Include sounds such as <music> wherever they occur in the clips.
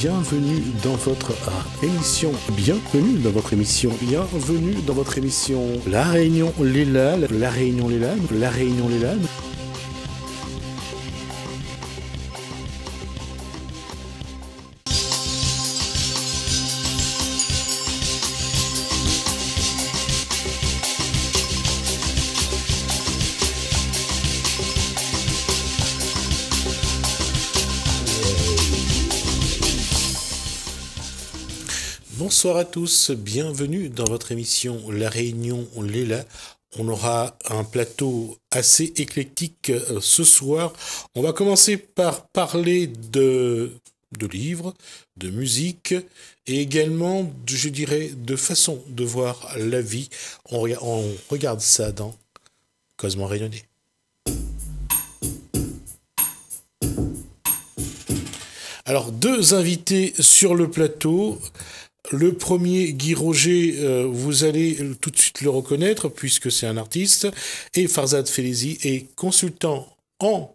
bienvenue dans votre ah, émission. Bienvenue dans votre émission. Bienvenue dans votre émission. La Réunion Lélal. La Réunion Lélal. La Réunion Lélal. Bonsoir à tous, bienvenue dans votre émission La Réunion là. On aura un plateau assez éclectique euh, ce soir. On va commencer par parler de, de livres, de musique et également, je dirais, de façon de voir la vie. On, regarde ça dans Cosmo Rayonné. Alors, deux invités sur le plateau. Le premier, Guy Roger, euh, vous allez tout de suite le reconnaître puisque c'est un artiste. Et Farzad Felizi est consultant en,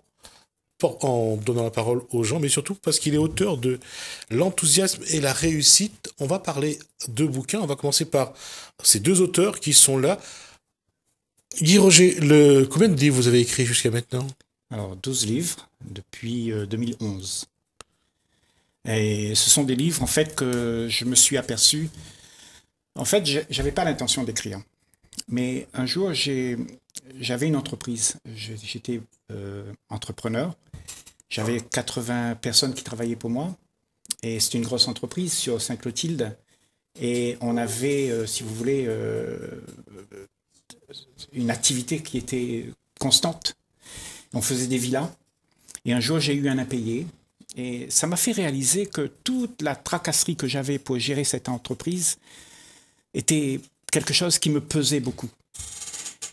en donnant la parole aux gens, mais surtout parce qu'il est auteur de L'enthousiasme et la réussite. On va parler de bouquins. On va commencer par ces deux auteurs qui sont là. Guy Roger, le, combien de livres vous avez écrit jusqu'à maintenant Alors, 12 livres depuis 2011. Euh, et ce sont des livres, en fait, que je me suis aperçu. En fait, je n'avais pas l'intention d'écrire. Mais un jour, j'avais une entreprise. J'étais euh, entrepreneur. J'avais 80 personnes qui travaillaient pour moi. Et c'est une grosse entreprise sur Saint-Clotilde. Et on avait, euh, si vous voulez, euh, une activité qui était constante. On faisait des villas. Et un jour, j'ai eu un impayé. Et ça m'a fait réaliser que toute la tracasserie que j'avais pour gérer cette entreprise était quelque chose qui me pesait beaucoup.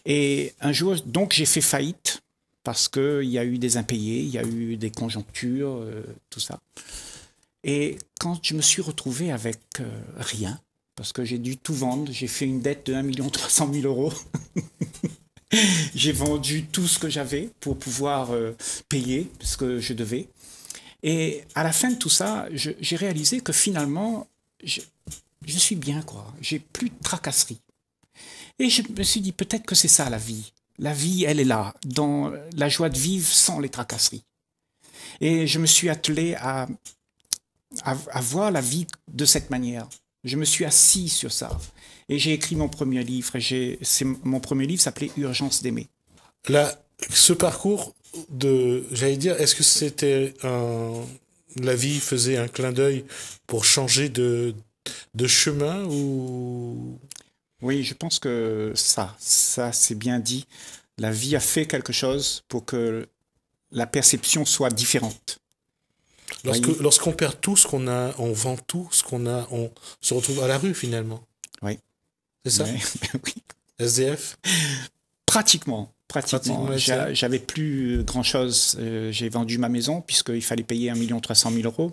Et un jour, donc, j'ai fait faillite parce qu'il y a eu des impayés, il y a eu des conjonctures, euh, tout ça. Et quand je me suis retrouvé avec euh, rien, parce que j'ai dû tout vendre, j'ai fait une dette de 1 300 000 euros. <laughs> j'ai vendu tout ce que j'avais pour pouvoir euh, payer ce que je devais. Et à la fin de tout ça, j'ai réalisé que finalement, je, suis bien, quoi. J'ai plus de tracasserie. Et je me suis dit, peut-être que c'est ça la vie. La vie, elle est là, dans la joie de vivre sans les tracasseries. Et je me suis attelé à, à, voir la vie de cette manière. Je me suis assis sur ça. Et j'ai écrit mon premier livre. Et mon premier livre s'appelait Urgence d'aimer. Là, ce parcours de, j'allais dire, est-ce que c'était un, la vie faisait un clin d'œil pour changer de, chemin ou Oui, je pense que ça, ça c'est bien dit. La vie a fait quelque chose pour que la perception soit différente. Lorsqu'on perd tout ce qu'on a, on vend tout ce qu'on a, on se retrouve à la rue finalement. Oui. C'est ça <laughs> oui. SDF Pratiquement. Pratiquement. J'avais plus euh, grand-chose. Euh, j'ai vendu ma maison puisqu'il fallait payer 1 300 000 euros.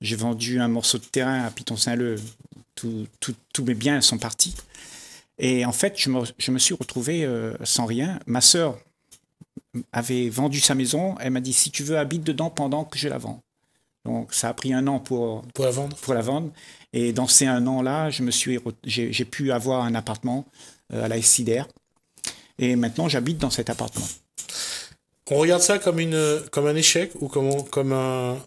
J'ai vendu un morceau de terrain à Piton-Saint-Leu. Tous mes biens sont partis. Et en fait, je me, suis retrouvé euh, sans rien. Ma sœur avait vendu sa maison. Elle m'a dit, si tu veux, habite dedans pendant que je la vends. Donc ça a pris un an pour, pour, la, vendre. pour la vendre. Et dans ces un an-là, j'ai pu avoir un appartement à la SIDR et maintenant, j'habite dans cet appartement. On regarde ça comme, une, comme un échec ou comme, comme un,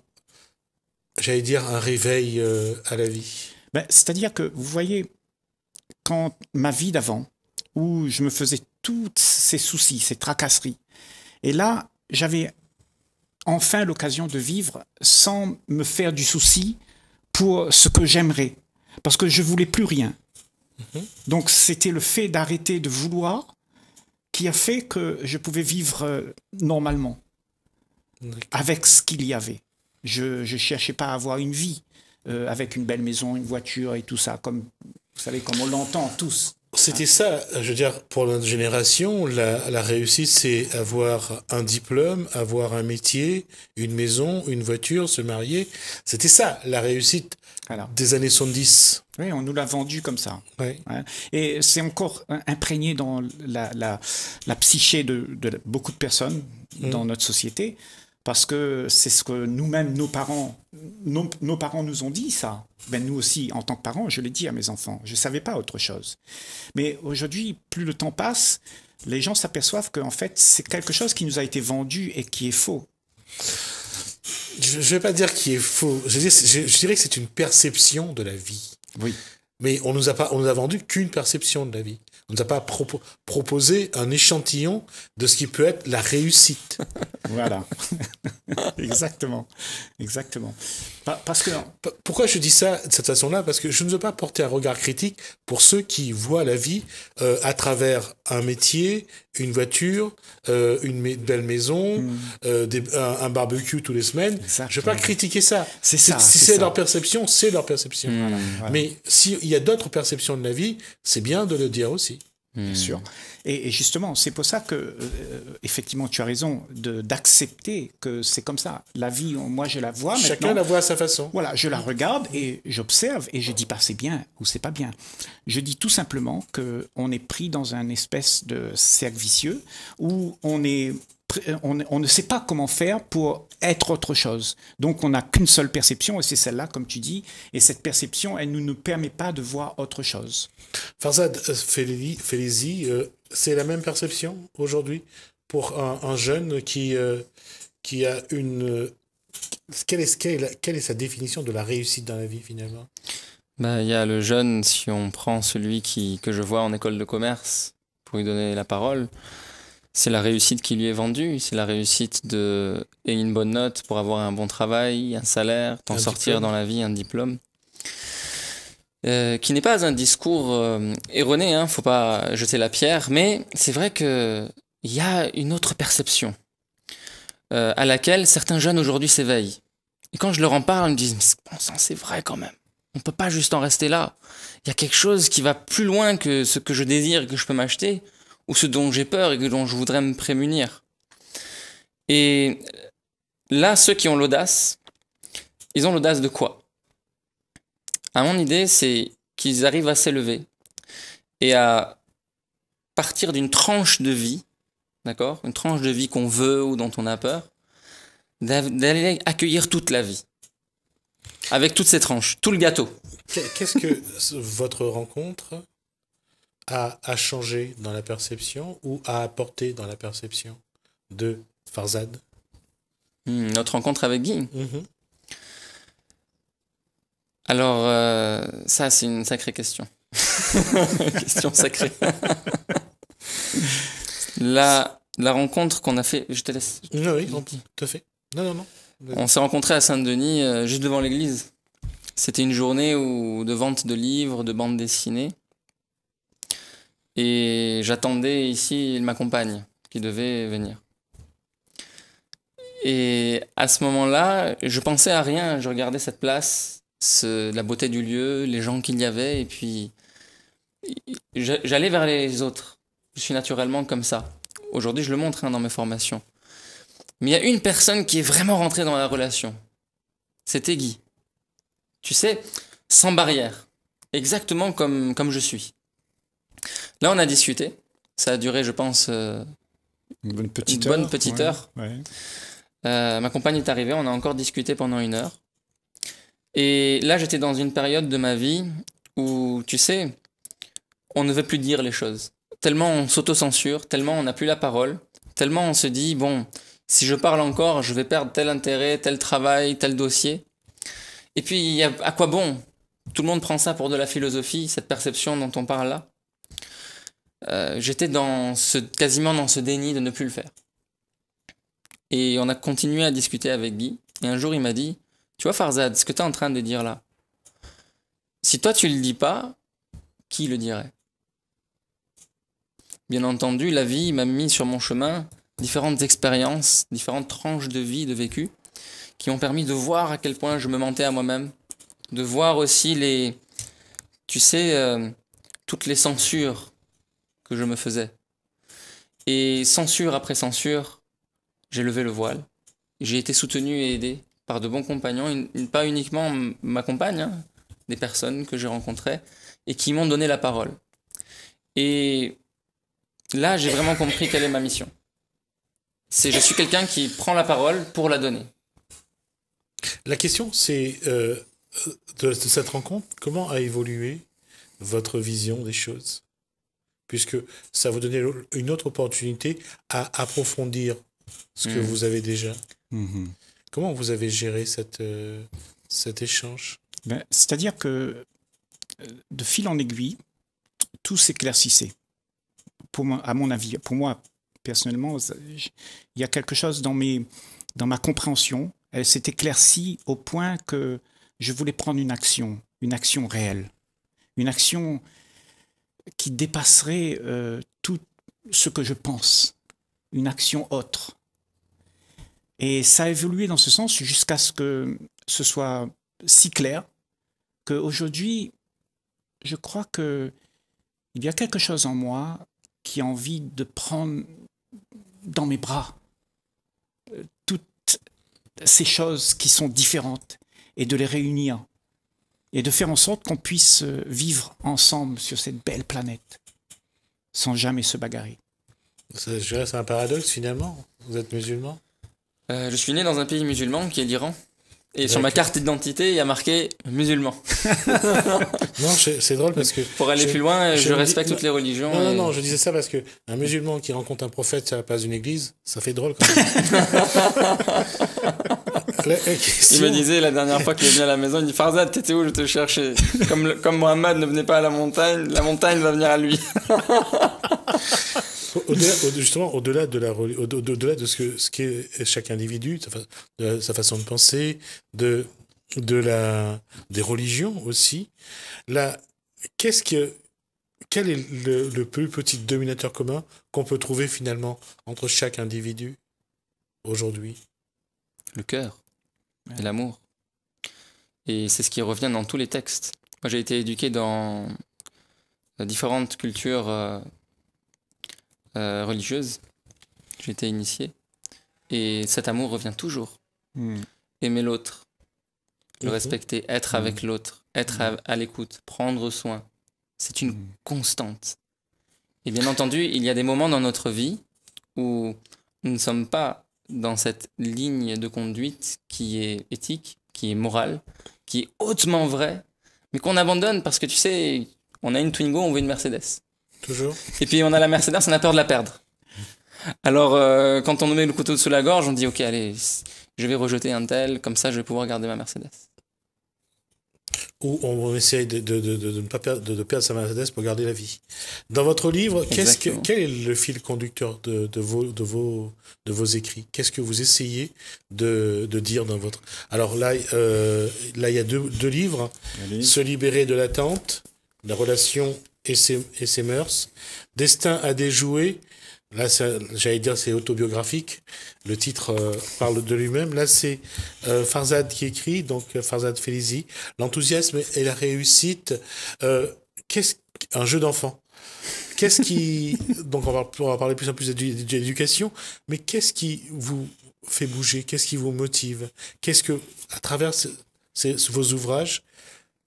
j'allais dire, un réveil euh, à la vie ben, C'est-à-dire que, vous voyez, quand ma vie d'avant, où je me faisais tous ces soucis, ces tracasseries, et là, j'avais enfin l'occasion de vivre sans me faire du souci pour ce que j'aimerais, parce que je voulais plus rien. Mm-hmm. Donc c'était le fait d'arrêter de vouloir qui a fait que je pouvais vivre euh, normalement avec ce qu'il y avait. Je ne cherchais pas à avoir une vie euh, avec une belle maison, une voiture et tout ça, comme vous savez, comme on l'entend tous. C'était ça, je veux dire, pour notre génération, la, réussite, c'est avoir un diplôme, avoir un métier, une maison, une voiture, se marier. C'était ça, la réussite Alors, des années 70. Oui, on nous l'a vendu comme ça. Et c'est encore imprégné dans la, la, psyché de, beaucoup de personnes mm. dans notre société parce que c'est ce que nous-mêmes, nos parents, nos, parents nous ont dit ça. Ben nous aussi, en tant que parents, je l'ai dit à mes enfants. Je ne savais pas autre chose. Mais aujourd'hui, plus le temps passe, les gens s'aperçoivent qu'en fait, c'est quelque chose qui nous a été vendu et qui est faux. Je ne vais pas dire qu'il est faux. Je, je dirais que c'est une perception de la vie. Oui. Mais on nous a pas, on nous a vendu qu'une perception de la vie. On ne nous a pas proposé un échantillon de ce qui peut être la réussite. <laughs> voilà. <laughs> Exactement. Exactement. Parce que... Pourquoi je dis ça de cette façon-là Parce que je ne veux pas porter un regard critique pour ceux qui voient la vie euh, à travers un métier, une voiture, euh, une belle maison, hmm. euh, un, barbecue tous les semaines. Je ne veux pas critiquer ça. C'est Si c'est leur perception, c'est leur perception. Hmm, Mais s'il y a d'autres perceptions de la vie, c'est bien de le dire aussi. Bien hmm. sûr. Et, justement, c'est pour ça que, euh, effectivement, tu as raison d'accepter que c'est comme ça. La vie, moi, je la vois. Chacun la voit à sa façon. Voilà, je la regarde et j'observe et je dis pas c'est bien ou c'est pas bien. Je dis tout simplement que on est pris dans un espèce de cercle vicieux où on est euh, on, ne sait pas comment faire pour être autre chose. Donc on n'a qu'une seule perception, et c'est celle-là, comme tu dis, et cette perception, elle ne nous permet pas de voir autre chose. Farzad euh, Felizi, euh, c'est la même perception aujourd'hui pour un, jeune qui, qui a une... Quelle est, quelle, quelle est sa définition de la réussite dans la vie finalement ben, il y a le jeune, si on prend celui qui, que je vois en école de commerce, pour lui donner la parole, c'est la réussite qui lui est vendue, c'est la réussite de et une bonne note pour avoir un bon travail, un salaire, t'en sortir dans la vie, un diplôme. Euh, qui n'est pas un discours euh, erroné, hein, faut pas jeter la pierre, mais c'est vrai que il y a une autre perception euh, à laquelle certains jeunes aujourd'hui s'éveillent. Et quand je leur en parle, ils me disent mais bon c'est vrai quand même. On peut pas juste en rester là. Il y a quelque chose qui va plus loin que ce que je désire, et que je peux m'acheter ou ce dont j'ai peur et dont je voudrais me prémunir. Et là, ceux qui ont l'audace, ils ont l'audace de quoi À mon idée, c'est qu'ils arrivent à s'élever et à partir d'une tranche de vie, d'accord Une tranche de vie qu'on veut ou dont on a peur, d'aller accueillir toute la vie. Avec toutes ces tranches, tout le gâteau. Qu'est-ce que votre rencontre a changer dans la perception ou à apporter dans la perception de Farzad hmm, Notre rencontre avec Guy mhm. Alors, euh, ça, c'est une sacrée question. <laughs> question sacrée. la, la rencontre qu'on a fait, je te laisse. te... fait. Non, non, non. On s'est rencontrés à Saint-Denis, euh, juste devant l'église. C'était une journée où, de vente de livres, de bandes dessinées. Et j'attendais ici ma compagne qui devait venir. Et à ce moment-là, je pensais à rien. Je regardais cette place, la beauté du lieu, les gens qu'il y avait, et puis j'allais vers les autres. Je suis naturellement comme ça. Aujourd'hui, je le montre hein, dans mes formations. Mais il y a une personne qui est vraiment rentrée dans la relation. C'était Guy. Tu sais, sans barrière. Exactement comme, comme je suis. Là, on a discuté. Ça a duré, je pense, euh, une bonne petite heure. Euh, ma compagne est arrivée, on a encore discuté pendant une heure. Et là, j'étais dans une période de ma vie où, tu sais, on ne veut plus dire les choses. Tellement on s'auto-censure, tellement on n'a plus la parole, tellement on se dit, bon, si je parle encore, je vais perdre tel intérêt, tel travail, tel dossier. Et puis, à quoi bon Tout le monde prend ça pour de la philosophie, cette perception dont on parle là. Euh, j'étais dans ce, quasiment dans ce déni de ne plus le faire. Et on a continué à discuter avec Guy. Et un jour, il m'a dit Tu vois, Farzad, ce que tu es en train de dire là, si toi tu le dis pas, qui le dirait Bien entendu, la vie m'a mis sur mon chemin différentes expériences, différentes tranches de vie, de vécu, qui ont permis de voir à quel point je me mentais à moi-même, de voir aussi les, tu sais, euh, toutes les censures que je me faisais. Et censure après censure, j'ai levé le voile. J'ai été soutenu et aidé par de bons compagnons, pas uniquement ma compagne, hein, des personnes que j'ai rencontrées et qui m'ont donné la parole. Et là, j'ai vraiment compris quelle est ma mission. C'est je suis quelqu'un qui prend la parole pour la donner. La question, c'est euh, euh, de cette rencontre, comment a évolué votre vision des choses puisque ça vous donnait une autre opportunité à approfondir ce que mm. vous avez déjà. Mhm. Comment vous avez géré cette, euh, cet échange ben, C'est-à-dire que euh, de fil en aiguille, tout s'éclaircissait. Pour moi, à mon avis, pour moi personnellement, il y a quelque chose dans, mes, dans ma compréhension. Elle s'est éclaircie au point que je voulais prendre une action, une action réelle, une action qui dépasserait euh, tout ce que je pense, une action autre. Et ça a évolué dans ce sens jusqu'à ce que ce soit si clair qu'aujourd'hui, je crois que il y a quelque chose en moi qui a envie de prendre dans mes bras euh, toutes ces choses qui sont différentes et de les réunir et de faire en sorte qu'on puisse euh, vivre ensemble sur cette belle planète sans jamais se bagarrer. Ça, je dirais c'est un paradoxe finalement. Vous êtes musulman euh, Je suis né dans un pays musulman qui est l'Iran. Et sur ma carte d'identité, il y a marqué musulman. <laughs> non, c'est drôle parce que. Pour aller plus loin, je, respecte toutes les religions. Non, non, non, je disais ça parce que un musulman qui rencontre un prophète sur la place d'une église, ça fait drôle quand même. <laughs> <laughs> il me disait la dernière fois qu'il est venu à la maison, il dit Farzad, t'étais où Je te cherchais. Comme, comme Mohamed ne venait pas à la montagne, la montagne va venir à lui. <laughs> justement, au-delà de, la, au -delà de ce, que, ce qu'est chaque individu, de sa façon de penser, de, de la, des religions aussi, là, qu'est-ce que, quel est le, le plus petit dominateur commun qu'on peut trouver finalement entre chaque individu aujourd'hui Le cœur et l'amour. Et c'est ce qui revient dans tous les textes. Moi, j'ai été éduqué dans différentes cultures euh, euh, religieuses. J'ai été initié. Et cet amour revient toujours. Hmm. Aimer l'autre, le respecter, être avec hmm. l'autre, être hmm. à, à l'écoute, prendre soin. C'est une constante. Et bien entendu, il y a des moments dans notre vie où nous ne sommes pas dans cette ligne de conduite qui est éthique, qui est morale, qui est hautement vraie, mais qu'on abandonne parce que tu sais, on a une Twingo, on veut une Mercedes. Toujours. Et puis on a la Mercedes, on a peur de la perdre. Alors euh, quand on nous met le couteau sous la gorge, on dit ok allez, je vais rejeter un tel, comme ça je vais pouvoir garder ma Mercedes. Ou on essaye de, de, de, de ne pas perdre, de, perdre sa Mercedes pour garder la vie. Dans votre livre, qu'est-ce que, quel est le fil conducteur de, vos, de, vos, de vos écrits Qu'est-ce que vous essayez de, dire dans votre... Alors là, euh, là il y a deux, deux livres, Se libérer de l'attente, la relation et ses, et ses mœurs, Destin à déjouer, Là, j'allais dire c'est autobiographique. Le titre euh, parle de lui-même. Là, c'est euh, Farzad qui écrit, donc euh, Farzad Felizi. L'enthousiasme et la réussite. Qu'est-ce un jeu d'enfant Qu'est-ce qui <laughs> donc on va, parler plus en plus d'éducation, mais qu'est-ce qui vous fait bouger Qu'est-ce qui vous motive Qu'est-ce que à travers vos ouvrages,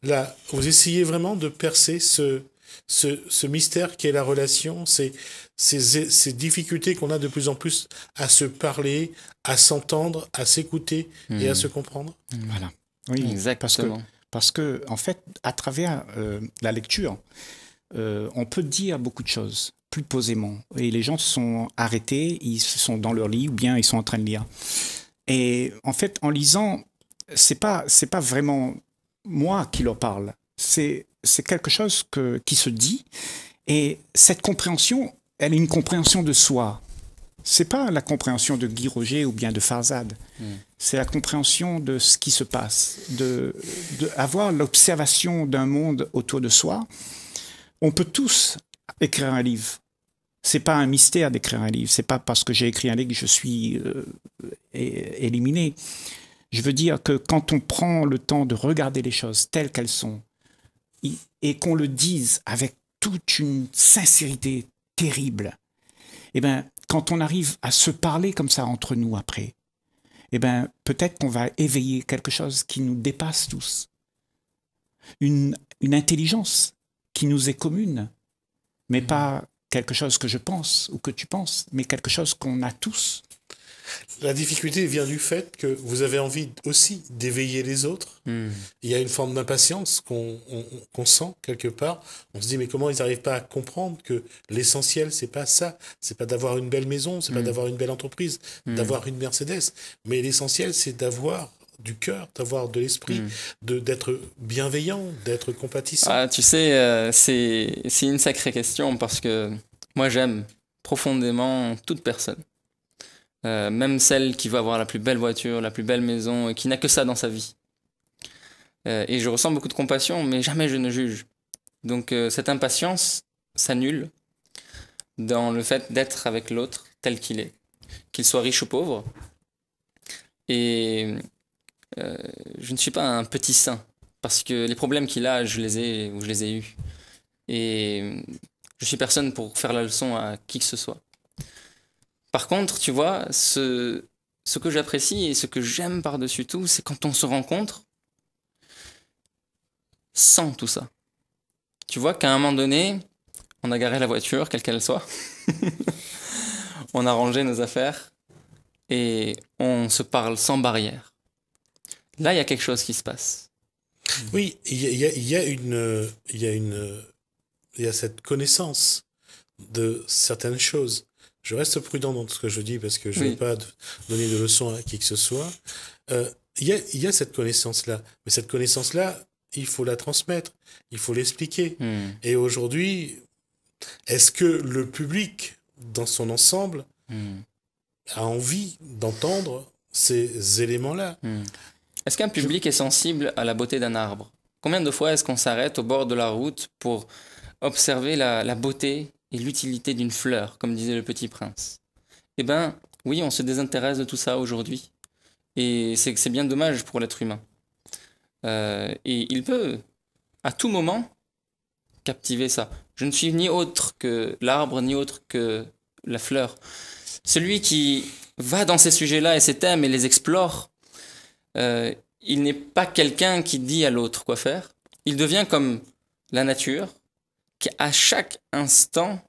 là, vous essayez vraiment de percer ce ce, mystère qu'est la relation, ces, ces, difficultés qu'on a de plus en plus à se parler, à s'entendre, à s'écouter et à mmh. se comprendre. Voilà. Oui, exactement. Parce que, en fait, à travers euh, la lecture, euh, on peut dire beaucoup de choses plus posément. Et les gens se sont arrêtés, ils sont dans leur lit ou bien ils sont en train de lire. Et en fait, en lisant, c'est pas c'est pas vraiment moi qui leur parle, c'est quelque chose qui se dit. Et cette compréhension, elle est une compréhension de soi. C'est pas la compréhension de Guy Roger ou bien de Farzad. Hmm. C'est la compréhension de ce qui se passe, de, de avoir l'observation d'un monde autour de soi. On peut tous écrire un livre. C'est pas un mystère d'écrire un livre. C'est pas parce que j'ai écrit un livre que je suis euh, éliminé. Je veux dire que quand on prend le temps de regarder les choses telles qu'elles sont, et qu'on le dise avec toute une sincérité terrible, eh ben, quand on arrive à se parler comme ça entre nous après, eh ben, peut-être qu'on va éveiller quelque chose qui nous dépasse tous. Une, intelligence qui nous est commune, mais mmh. pas quelque chose que je pense ou que tu penses, mais quelque chose qu'on a tous. La difficulté vient du fait que vous avez envie aussi d'éveiller les autres. Hmm. Il y a une forme d'impatience qu'on sent quelque part. On se dit mais comment ils n'arrivent pas à comprendre que l'essentiel c'est pas ça, c'est pas d'avoir une belle maison, c'est pas hmm. d'avoir une belle entreprise, hmm. d'avoir une Mercedes, mais l'essentiel c'est d'avoir du cœur, d'avoir de l'esprit, d'être bienveillant, d'être compatissant. Ah, tu sais, euh, c'est une sacrée question parce que moi j'aime profondément toute personne. Euh, même celle qui veut avoir la plus belle voiture, la plus belle maison, et euh, qui n'a que ça dans sa vie. Euh, et je ressens beaucoup de compassion, mais jamais je ne juge. Donc cette impatience s'annule dans le fait d'être avec l'autre tel qu'il est, qu'il soit riche ou pauvre. Et je ne suis pas un petit saint, parce que les problèmes qu'il a, je les ai ou je les ai eus. Et je suis personne pour faire la leçon à qui que ce soit. Par contre, tu vois, ce, que j'apprécie et ce que j'aime par-dessus tout, c'est quand on se rencontre sans tout ça. Tu vois qu'à un moment donné, on a garé la voiture, quelle qu'elle soit, <laughs> on a rangé nos affaires et on se parle sans barrière. Là, il y a quelque chose qui se passe. Oui, il y, a il y a cette connaissance de certaines choses je reste prudent dans ce que je dis parce que je ne veux pas donner de leçons à qui que ce soit. Euh, il y, a, cette connaissance-là, mais cette connaissance-là, il faut la transmettre, il faut l'expliquer. Hmm. Et aujourd'hui, est-ce que le public, dans son ensemble, hmm. a envie d'entendre ces éléments-là hmm. Est-ce qu'un public est sensible à la beauté d'un arbre Combien de fois est-ce qu'on s'arrête au bord de la route pour observer la beauté et l'utilité d'une fleur, comme disait le petit prince. Eh ben, oui, on se désintéresse de tout ça aujourd'hui. Et c'est c'est bien dommage pour l'être humain. Euh, et il peut, à tout moment, captiver ça. Je ne suis ni autre que l'arbre, ni autre que la fleur. Celui qui va dans ces sujets-là et ces thèmes et les explore, euh, il n'est pas quelqu'un qui dit à l'autre quoi faire. Il devient comme la nature, à chaque instant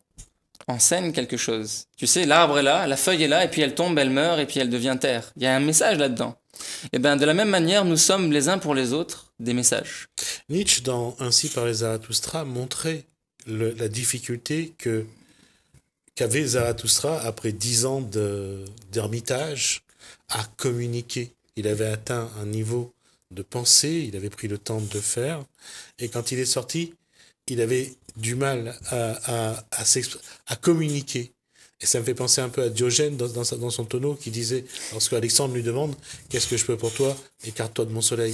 enseigne quelque chose. Tu sais, l'arbre est là, la feuille est là, et puis elle tombe, elle meurt, et puis elle devient terre. Il y a un message là-dedans. Et eh bien, de la même manière, nous sommes les uns pour les autres des messages. Nietzsche, dans Ainsi par les Zarathustra, montrait la difficulté que qu'avait Zarathustra après dix ans d'ermitage à communiquer. Il avait atteint un niveau de pensée, il avait pris le temps de le faire, et quand il est sorti, il avait du mal à, à, communiquer. Et ça me fait penser un peu à Diogène dans, dans, son tonneau qui disait, lorsque Alexandre lui demande Qu'est-ce que je peux pour toi Écarte-toi de mon soleil.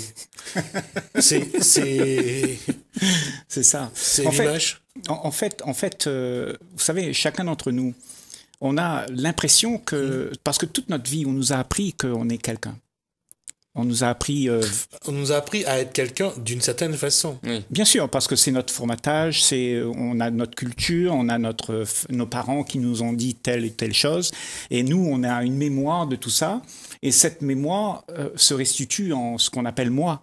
<laughs> c'est, c'est. <laughs> C'est ça. C'est l'image. En, en, fait, en fait euh, vous savez, chacun d'entre nous, on a l'impression que. Mmh. Parce que toute notre vie, on nous a appris qu'on est quelqu'un. On nous a appris. Euh, on nous a appris à être quelqu'un d'une certaine façon. Bien sûr, parce que c'est notre formatage, c'est euh, on a notre culture, on a notre nos parents qui nous ont dit telle et telle chose, et nous on a une mémoire de tout ça, et cette mémoire euh, se restitue en ce qu'on appelle moi.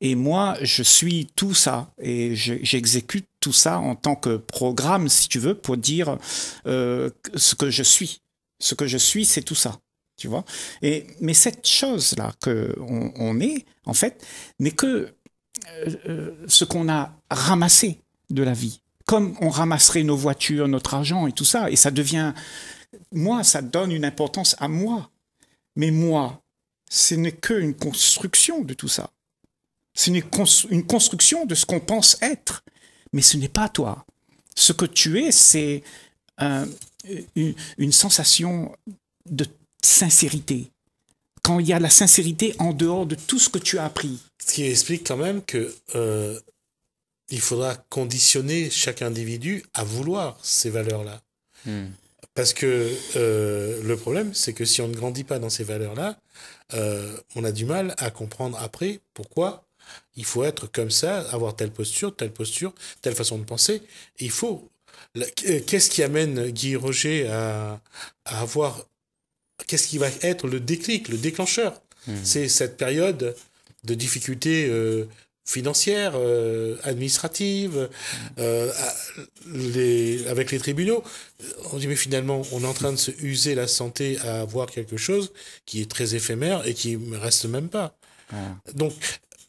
Et moi, je suis tout ça, et j'exécute tout ça en tant que programme, si tu veux, pour dire ce que je suis. Ce que je suis, c'est tout ça tu vois. Et, mais cette chose-là qu'on on est, en fait, n'est que euh, euh, ce qu'on a ramassé de la vie. Comme on ramasserait nos voitures, notre argent et tout ça. Et ça devient. Moi, ça donne une importance à moi. Mais moi, ce n'est qu'une construction de tout ça. C'est une, construction de ce qu'on pense être. Mais ce n'est pas toi. Ce que tu es, c'est une sensation de sincérité. Quand il y a la sincérité en dehors de tout ce que tu as appris. Ce qui explique quand même que euh, il faudra conditionner chaque individu à vouloir ces valeurs-là. Hmm. Parce que euh, le problème, c'est que si on ne grandit pas dans ces valeurs-là, euh, on a du mal à comprendre après pourquoi il faut être comme ça, avoir telle posture, telle posture, telle façon de penser. Il faut. Qu'est-ce qui amène Guy Roger à avoir qu'est-ce qui va être le déclic, le déclencheur mhm. C'est cette période de difficultés euh, financières, euh, administratives, euh, les, avec les tribunaux. On dit mais finalement, on est en train de se user la santé à avoir quelque chose qui est très éphémère et qui ne reste même pas. Donc,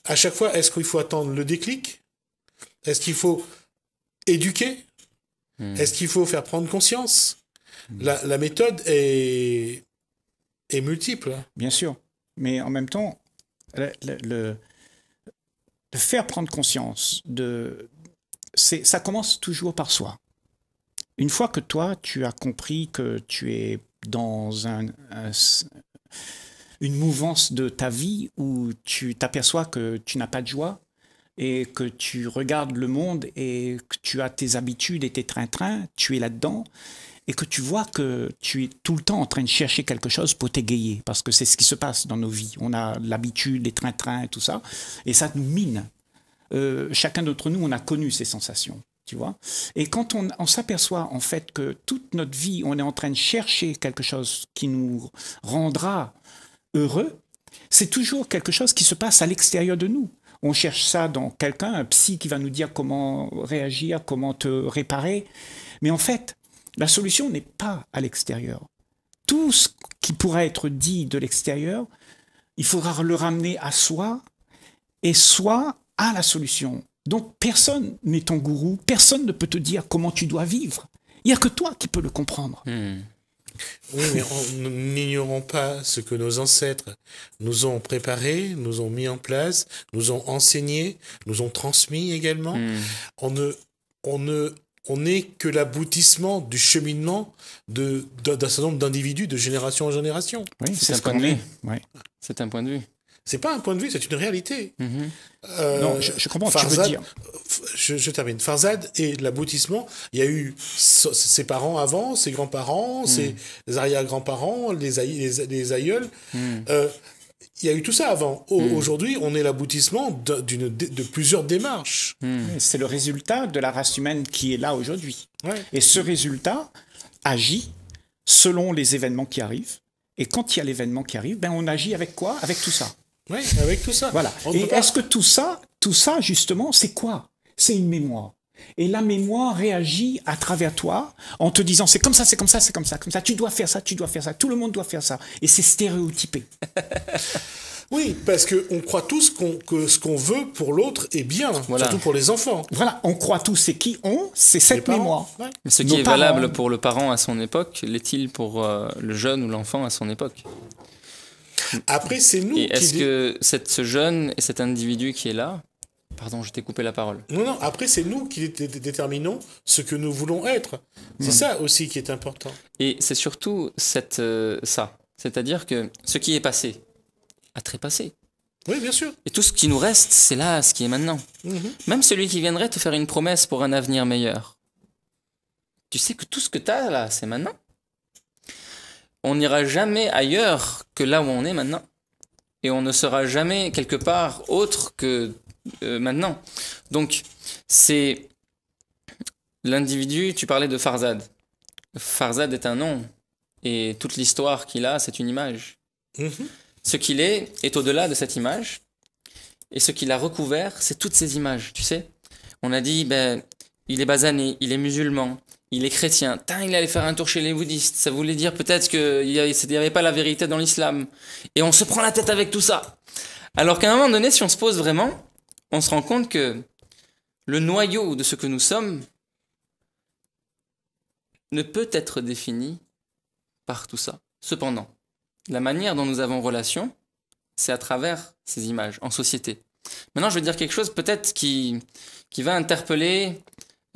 à chaque fois, est-ce qu'il faut attendre le déclic Est-ce qu'il faut éduquer hmm. Est-ce qu'il faut faire prendre conscience hmm. la, la, méthode est et multiple. Hein. Bien sûr. Mais en même temps, le, faire prendre conscience de. Ça commence toujours par soi. Une fois que toi, tu as compris que tu es dans un, une mouvance de ta vie où tu t'aperçois que tu n'as pas de joie et que tu regardes le monde et que tu as tes habitudes et tes trains-trains, tu es là-dedans et que tu vois que tu es tout le temps en train de chercher quelque chose pour t'égayer, parce que c'est ce qui se passe dans nos vies. On a l'habitude, les trains-trains et tout ça, et ça nous mine. Euh, chacun d'entre nous, on a connu ces sensations. Tu vois et quand on, on s'aperçoit en fait que toute notre vie, on est en train de chercher quelque chose qui nous rendra heureux, c'est toujours quelque chose qui se passe à l'extérieur de nous. On cherche ça dans quelqu'un, un psy qui va nous dire comment réagir, comment te réparer. Mais en fait, la solution n'est pas à l'extérieur. Tout ce qui pourra être dit de l'extérieur, il faudra le ramener à soi et soi à la solution. Donc personne n'est ton gourou, personne ne peut te dire comment tu dois vivre. Il n'y a que toi qui peux le comprendre. Hmm. Oui, mais n'ignorons pas ce que nos ancêtres nous ont préparé, nous ont mis en place, nous ont enseigné, nous ont transmis également. Hmm. On, ne, on ne on n'est que l'aboutissement du cheminement d'un certain nombre d'individus de génération en génération. Oui, c'est un, point de vue. C'est un point de vue. C'est pas un point de vue, c'est une réalité. Mm-hmm. Euh, non, je, comprends Farzad, ce que tu veux dire. Euh, je, termine. Farzad est l'aboutissement. Il y a eu ses parents avant, ses grands-parents, mm. ses arrière-grands-parents, les, les, aïeuls. Mm. Euh, il y a eu tout ça avant. Hmm. Aujourd'hui, on est l'aboutissement de, plusieurs démarches. Hmm. C'est le résultat de la race humaine qui est là aujourd'hui. Et ce résultat agit selon les événements qui arrivent. Et quand il y a l'événement qui arrive, ben on agit avec quoi Avec tout ça. Oui, avec tout ça. Voilà. et est-ce que tout ça, tout ça justement, c'est quoi C'est une mémoire. Et la mémoire réagit à travers toi en te disant c'est comme ça, c'est comme ça, c'est comme ça, comme ça, tu dois faire ça, tu dois faire ça, tout le monde doit faire ça. Et c'est stéréotypé. <laughs> oui, parce qu'on croit tous que ce qu'on veut pour l'autre est bien, surtout pour les enfants. Voilà, on croit tous, c'est qui ont c'est cette mémoire. Ce qui est valable pour le parent à son époque, l'est-il pour euh, le jeune ou l'enfant à son époque Après, c'est nous. Est-ce que cette, ce jeune et cet individu qui est là, Pardon, je t'ai coupé la parole. Non, non, après, c'est nous qui déterminons ce que nous voulons être. C'est ça aussi qui est important. Et c'est surtout cette, euh, ça. C'est-à-dire que ce qui est passé a très passé. Oui, bien sûr. Et tout ce qui nous reste, c'est là, ce qui est maintenant. Mhm. Même celui qui viendrait te faire une promesse pour un avenir meilleur. Tu sais que tout ce que tu as là, c'est maintenant. On n'ira jamais ailleurs que là où on est maintenant. Et on ne sera jamais quelque part autre que euh, maintenant. Donc, c'est l'individu, tu parlais de Farzad. Farzad est un nom, et toute l'histoire qu'il a, c'est une image. Mhm. Ce qu'il est est au-delà de cette image, et ce qu'il a recouvert, c'est toutes ces images, tu sais. On a dit, ben, il est basané, il est musulman, il est chrétien. Tain, il allait faire un tour chez les bouddhistes. Ça voulait dire peut-être qu'il n'y avait pas la vérité dans l'islam. Et on se prend la tête avec tout ça. Alors qu'à un moment donné, si on se pose vraiment, on se rend compte que le noyau de ce que nous sommes ne peut être défini par tout ça. Cependant, la manière dont nous avons relation, c'est à travers ces images, en société. Maintenant, je vais dire quelque chose peut-être qui, qui va interpeller,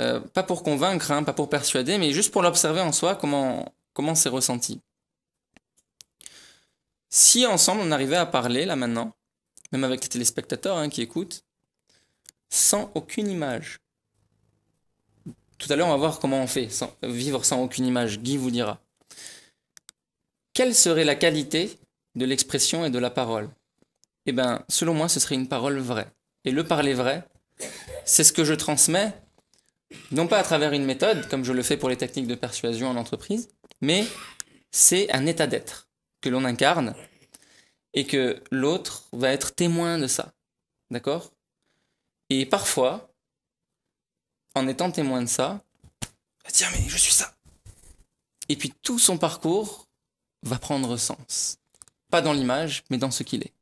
euh, pas pour convaincre, hein, pas pour persuader, mais juste pour l'observer en soi, comment comment c'est ressenti. Si ensemble on arrivait à parler là maintenant, même avec les téléspectateurs hein, qui écoutent, sans aucune image. Tout à l'heure, on va voir comment on fait, vivre sans aucune image. Guy vous dira. Quelle serait la qualité de l'expression et de la parole Eh bien, selon moi, ce serait une parole vraie. Et le parler vrai, c'est ce que je transmets, non pas à travers une méthode, comme je le fais pour les techniques de persuasion en entreprise, mais c'est un état d'être que l'on incarne et que l'autre va être témoin de ça. D'accord et parfois, en étant témoin de ça, va dire mais je suis ça. Et puis tout son parcours va prendre sens. Pas dans l'image, mais dans ce qu'il est.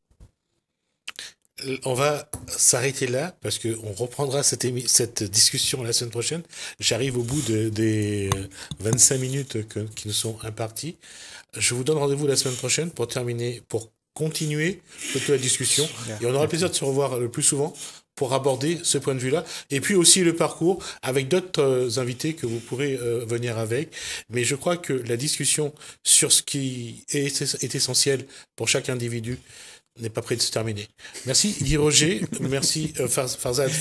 Euh, on va s'arrêter là parce qu'on reprendra cette, cette discussion la semaine prochaine. J'arrive au bout de, des 25 euh, minutes qui nous sont imparties. Je vous donne rendez-vous la semaine prochaine pour terminer, pour continuer toute la discussion. Et on aura le plaisir de se revoir le plus souvent pour aborder ce point de vue-là. Et puis aussi le parcours avec d'autres euh, invités que vous pourrez euh, venir avec. Mais je crois que la discussion sur ce qui est, est essentiel pour chaque individu n'est pas prêt de se terminer. Merci Guy Roger, <laughs> merci euh, Farzad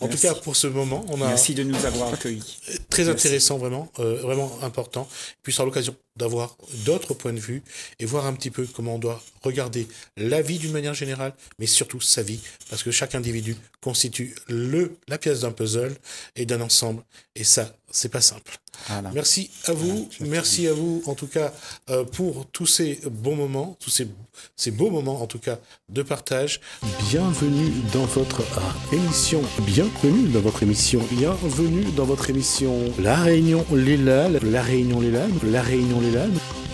en tout cas pour ce moment. On a merci de nous avoir accueillis. Très intéressant, vraiment, vraiment important. puis sur l'occasion d'avoir d'autres points de vue et voir un petit peu comment on doit regarder la vie d'une manière générale, mais surtout sa vie, parce que chaque individu constitue le, la pièce d'un puzzle et d'un ensemble, et ça, c'est pas simple. Merci à vous, merci à vous en tout cas euh, pour tous ces bons moments, tous ces, ces beaux moments en tout cas de partage. Bienvenue dans votre ah, émission, bienvenue dans votre émission, bienvenue dans votre émission. La Réunion les la Réunion les la Réunion les là